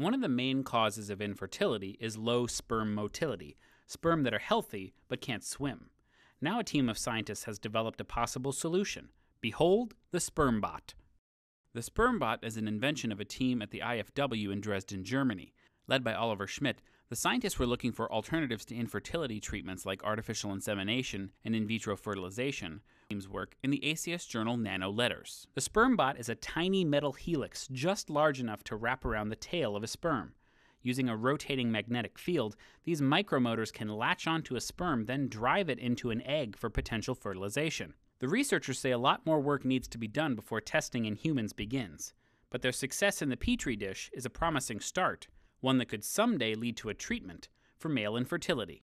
One of the main causes of infertility is low sperm motility, sperm that are healthy but can't swim. Now, a team of scientists has developed a possible solution. Behold, the SpermBot. The SpermBot is an invention of a team at the IFW in Dresden, Germany, led by Oliver Schmidt, the scientists were looking for alternatives to infertility treatments like artificial insemination and in vitro fertilization, team's work in the ACS journal Nano Letters. The sperm bot is a tiny metal helix just large enough to wrap around the tail of a sperm. Using a rotating magnetic field, these micromotors can latch onto a sperm, then drive it into an egg for potential fertilization. The researchers say a lot more work needs to be done before testing in humans begins, but their success in the Petri dish is a promising start one that could someday lead to a treatment for male infertility.